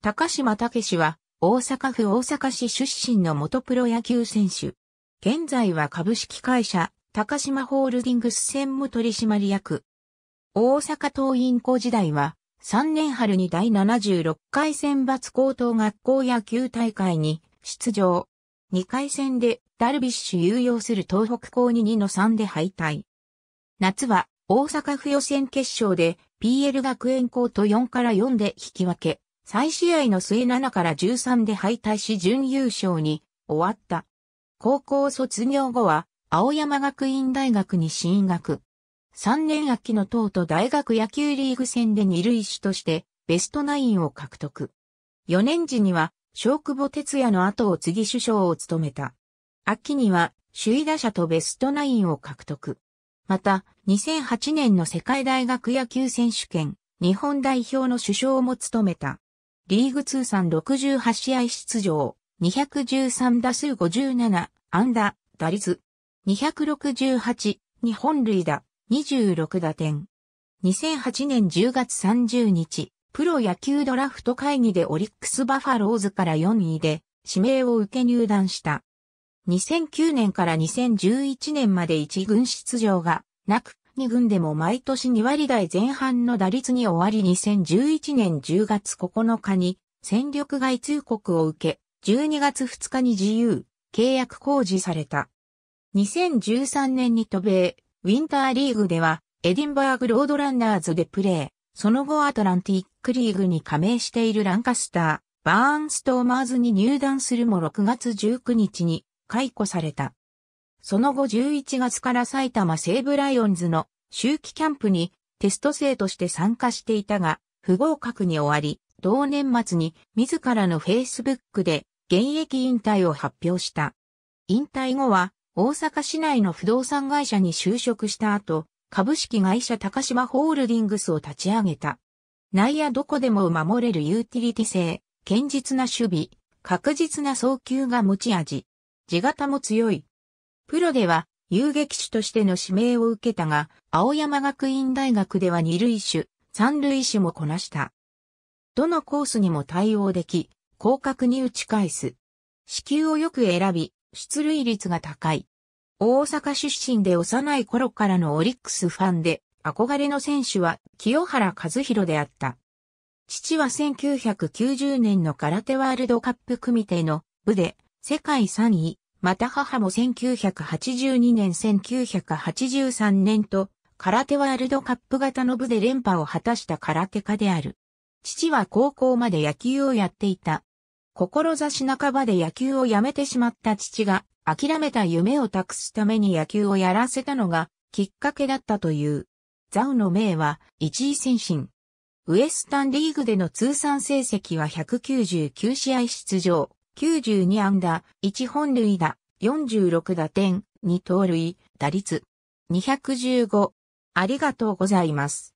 高島武は、大阪府大阪市出身の元プロ野球選手。現在は株式会社、高島ホールディングス専務取締役。大阪東院校時代は、3年春に第76回選抜高等学校野球大会に出場。2回戦でダルビッシュ有用する東北校に2の3で敗退。夏は大阪府予選決勝で PL 学園校と4から4で引き分け。再試合の末7から13で敗退し準優勝に終わった。高校卒業後は、青山学院大学に進学。3年秋の党と大学野球リーグ戦で二塁手としてベストナインを獲得。4年時には小久保哲也の後を継ぎ首相を務めた。秋には首位打者とベストナインを獲得。また、2008年の世界大学野球選手権、日本代表の首相も務めた。リーグ通算68試合出場、213打数57、安打、打率、268、日本塁打、26打点。2008年10月30日、プロ野球ドラフト会議でオリックスバファローズから4位で指名を受け入団した。2009年から2011年まで1軍出場がなく、2軍でも毎年2割台前半の打率に終わり2011年10月9日に戦力外通告を受け、12月2日に自由、契約公示された。2013年に渡米、ウィンターリーグでは、エディンバーグロードランナーズでプレー、その後アトランティックリーグに加盟しているランカスター、バーンストーマーズに入団するも6月19日に解雇された。その後11月から埼玉西武ライオンズの秋季キャンプにテスト生として参加していたが、不合格に終わり、同年末に自らの Facebook で現役引退を発表した。引退後は大阪市内の不動産会社に就職した後、株式会社高島ホールディングスを立ち上げた。内野どこでも守れるユーティリティ性、堅実な守備、確実な送球が持ち味。地型も強い、プロでは遊撃手としての指名を受けたが、青山学院大学では二塁手、三塁手もこなした。どのコースにも対応でき、広角に打ち返す。子球をよく選び、出塁率が高い。大阪出身で幼い頃からのオリックスファンで、憧れの選手は清原和弘であった。父は1990年の空手ワールドカップ組手の部で世界3位、また母も1982年1983年と、空手ワールドカップ型の部で連覇を果たした空手家である。父は高校まで野球をやっていた。志半ばで野球をやめてしまった父が、諦めた夢を託すために野球をやらせたのが、きっかけだったという。ザウの名は、一位先進。ウエスタンリーグでの通算成績は199試合出場。92安打、1本塁打、46打点、2盗塁、打率、215。ありがとうございます。